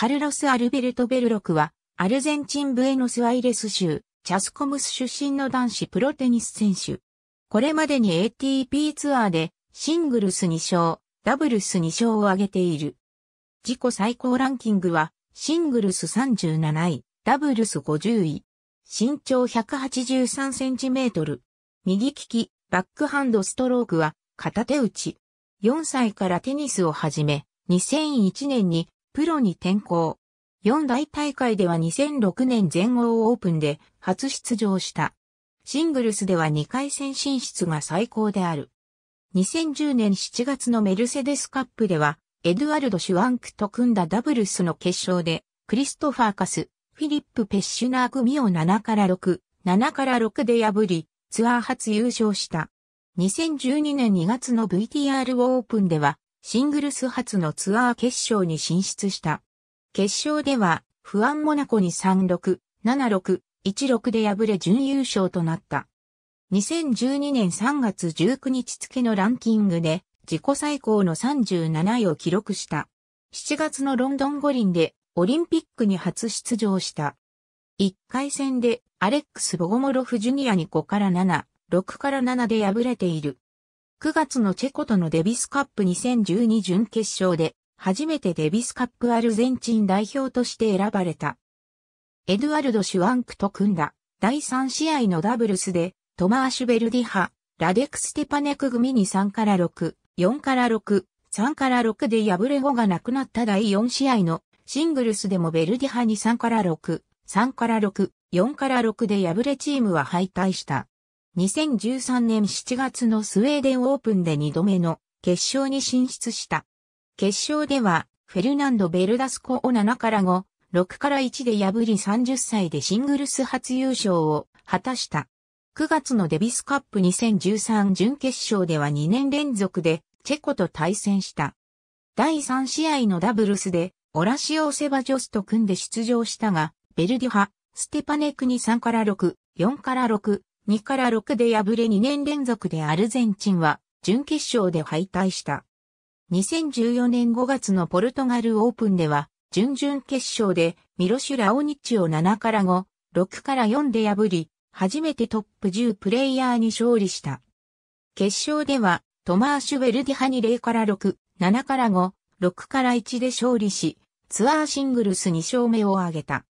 カルロス・アルベルト・ベルロクは、アルゼンチン・ブエノス・アイレス州、チャスコムス出身の男子プロテニス選手。これまでに ATP ツアーで、シングルス2勝、ダブルス2勝を挙げている。自己最高ランキングは、シングルス37位、ダブルス50位。身長183センチメートル。右利き、バックハンドストロークは、片手打ち。4歳からテニスを始め、2001年にプロに転向。四大大会では2006年全豪オープンで初出場した。シングルスでは2回戦進出が最高である。2010年7月のメルセデスカップでは、エドゥアルド・シュワンクと組んだダブルスの決勝で、クリストファーカス、フィリップ・ペッシュナー組を7から6、7から6で破り、ツアー初優勝した。2012年2月の VTR オープンでは、シングルス初のツアー決勝に進出した。決勝では、不安モナコに36、76、16で敗れ準優勝となった。2012年3月19日付のランキングで自己最高の37位を記録した。7月のロンドン五輪でオリンピックに初出場した。1回戦でアレックス・ボゴモロフ・ジュニアに5から7、6から7で敗れている。9月のチェコとのデビスカップ2012準決勝で、初めてデビスカップアルゼンチン代表として選ばれた。エドワルド・シュワンクと組んだ第3試合のダブルスで、トマーシュ・ベルディハ、ラデクス・テパネク組に3から6、4から6、3から6で敗れ後がなくなった第4試合のシングルスでもベルディハに3から6、3から6、4から6で敗れチームは敗退した。2013年7月のスウェーデンオープンで2度目の決勝に進出した。決勝では、フェルナンド・ベルダスコを7から5、6から1で破り30歳でシングルス初優勝を果たした。9月のデビスカップ2013準決勝では2年連続でチェコと対戦した。第3試合のダブルスでオラシオ・セバジョスと組んで出場したが、ベルデュハ、ステパネクに3から6、4から6、2から6で敗れ2年連続でアルゼンチンは準決勝で敗退した。2014年5月のポルトガルオープンでは準々決勝でミロシュ・ラオニッチを7から5、6から4で破り、初めてトップ10プレイヤーに勝利した。決勝ではトマーシュ・ベルディハに0から6、7から5、6から1で勝利し、ツアーシングルス2勝目を挙げた。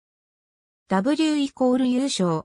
W イコール優勝、